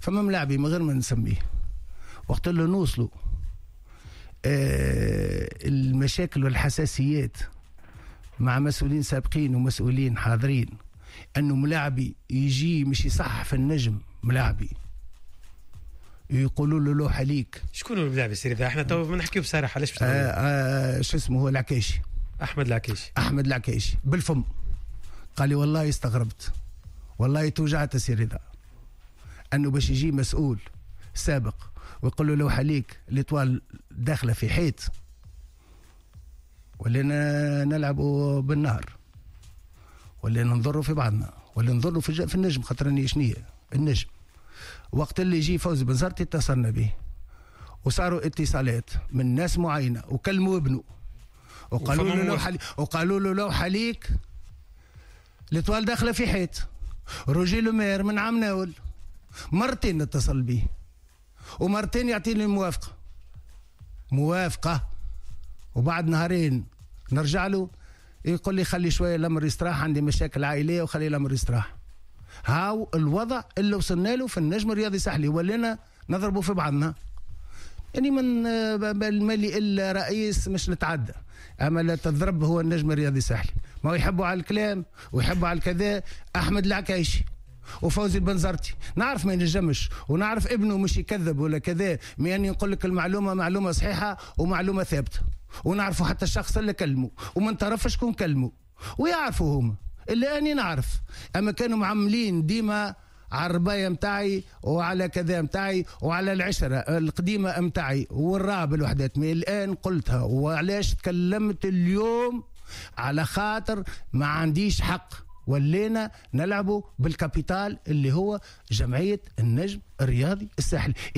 فما ملاعبي من غير ما نسميه وقت اللي نوصلوا آه المشاكل والحساسيات مع مسؤولين سابقين ومسؤولين حاضرين انه ملاعبي يجي مش يصحح في النجم ملاعبي يقولوا له لوحه ليك شكون ملاعبي السير احنا تو نحكيو بصراحه علاش آه آه شو اسمه هو العكيشي احمد العكيشي احمد العكيشي بالفم قال لي والله استغربت والله توجعت سيري انه باش يجي مسؤول سابق ويقول له لوحه ليك الاطوال داخله في حيط ولينا نلعبوا بالنهر ولا نضروا في بعضنا ولا نضروا في, في النجم خاطرني شنية النجم وقت اللي يجي فوزي بنزرتي اتصلنا به وصاروا اتصالات من ناس معينه وكلموا ابنه وقالوا له لوحه وقالوا له لو حليك الاطوال داخله في حيط روجي لومير من عام ناول مرتين اتصل به ومرتين يعطيني الموافقة موافقة وبعد نهارين نرجع له يقول لي خلي شوية الأمر يستراح عندي مشاكل عائلية وخلي الأمر يستراح هاو الوضع اللي وصلنا له في النجم الرياضي سحلي ولينا نضربوا في بعضنا يعني من المالي الا رئيس مش نتعدى اما لا تضرب هو النجم الرياضي سحلي ما يحبوا على الكلام ويحبوا على الكذا احمد العكايشي وفوزي البنزرتي نعرف ما ينجمش ونعرف ابنه مش يكذب ولا كذا مي نقول لك المعلومه معلومه صحيحه ومعلومه ثابته ونعرفوا حتى الشخص اللي كلمه وما طرف شكون كلمه ويعرفوا هما اللي اني نعرف اما كانوا معملين ديما على الرباية متاعي وعلى كذا متاعي وعلى العشرة القديمة متاعي والراب الوحدات من الآن قلتها وعلاش تكلمت اليوم على خاطر ما عنديش حق ولينا نلعبه بالكابيتال اللي هو جمعية النجم الرياضي الساحلي